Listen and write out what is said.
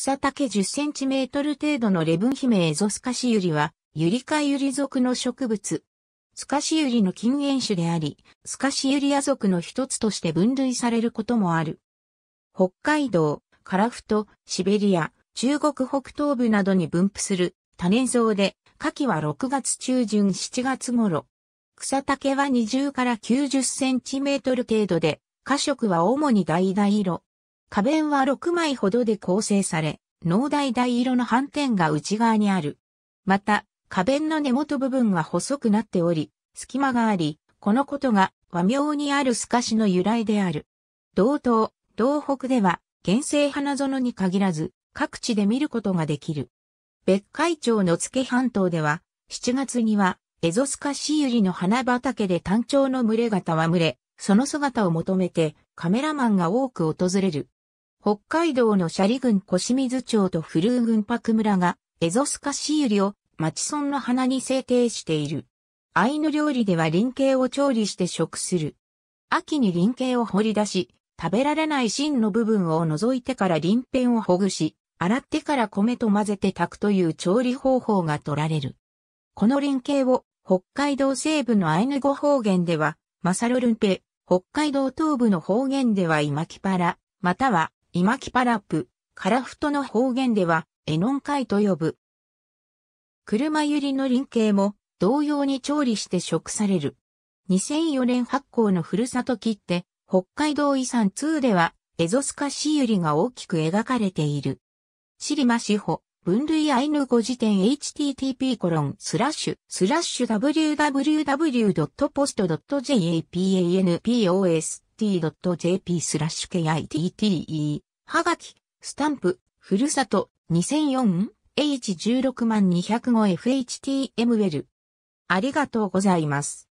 草丈10センチメートル程度のレブン姫エゾスカシユリは、ユリカユリ属の植物。スカシユリの近縁種であり、スカシユリア属の一つとして分類されることもある。北海道、カラフト、シベリア、中国北東部などに分布する多年草で、夏季は6月中旬7月頃。草丈は20から90センチメートル程度で、花色は主に橙色、花弁は6枚ほどで構成され、脳大大色の斑点が内側にある。また、花弁の根元部分が細くなっており、隙間があり、このことが和名にある透かしの由来である。道東、道北では、原生花園に限らず、各地で見ることができる。別海町の付半島では、7月には、エゾスカシユリの花畑で単調の群れがむれ、その姿を求めてカメラマンが多く訪れる。北海道のシャリ郡小清水町とフ古宇郡ク村が、エゾスカシユリを町村の花に制定している。アイヌ料理では林茎を調理して食する。秋に林茎を掘り出し、食べられない芯の部分を除いてから林片をほぐし、洗ってから米と混ぜて炊くという調理方法が取られる。この林茎を北海道西部のアイヌ語方言では、マサロルンペ、北海道東部の方言ではイマキパラ、または今木パラップ、カラフトの方言では、エノンイと呼ぶ。車ゆりの輪形も、同様に調理して食される。2004年発行のふるさと切って、北海道遺産2では、エゾスカシユリが大きく描かれている。シリマシホ、分類アイヌ語辞典 http コロンスラッシュスラッシュ w w w p o s t j a p a n p o s t j p スラッシュ KITTE はがき、スタンプ、ふるさと、2004H16 2 0 5 FHTM ウェル。ありがとうございます。